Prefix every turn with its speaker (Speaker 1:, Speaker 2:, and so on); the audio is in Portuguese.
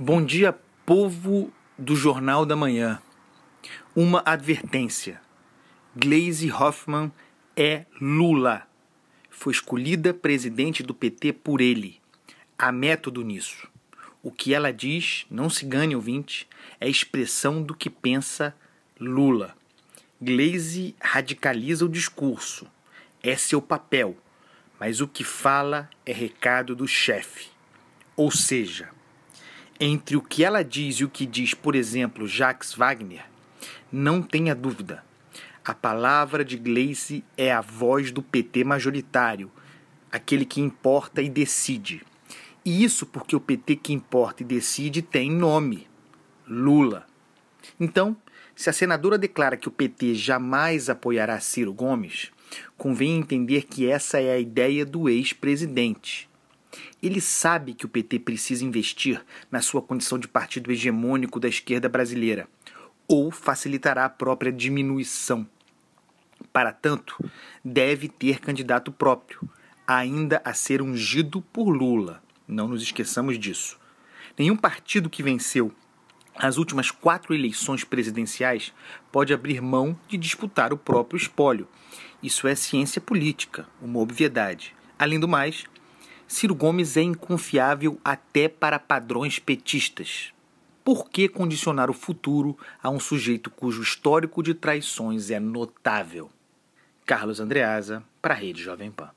Speaker 1: Bom dia, povo do Jornal da Manhã. Uma advertência: Glaze Hoffman é Lula. Foi escolhida presidente do PT por ele. Há método nisso. O que ela diz, não se ganhe ouvinte, é expressão do que pensa Lula. Glaze radicaliza o discurso. É seu papel. Mas o que fala é recado do chefe. Ou seja, entre o que ela diz e o que diz, por exemplo, Jacques Wagner, não tenha dúvida. A palavra de Gleice é a voz do PT majoritário, aquele que importa e decide. E isso porque o PT que importa e decide tem nome: Lula. Então, se a senadora declara que o PT jamais apoiará Ciro Gomes, convém entender que essa é a ideia do ex-presidente. Ele sabe que o PT precisa investir na sua condição de partido hegemônico da esquerda brasileira, ou facilitará a própria diminuição. Para tanto, deve ter candidato próprio, ainda a ser ungido por Lula. Não nos esqueçamos disso. Nenhum partido que venceu as últimas quatro eleições presidenciais pode abrir mão de disputar o próprio espólio. Isso é ciência política, uma obviedade. Além do mais, Ciro Gomes é inconfiável até para padrões petistas. Por que condicionar o futuro a um sujeito cujo histórico de traições é notável? Carlos Andreasa, para a Rede Jovem Pan.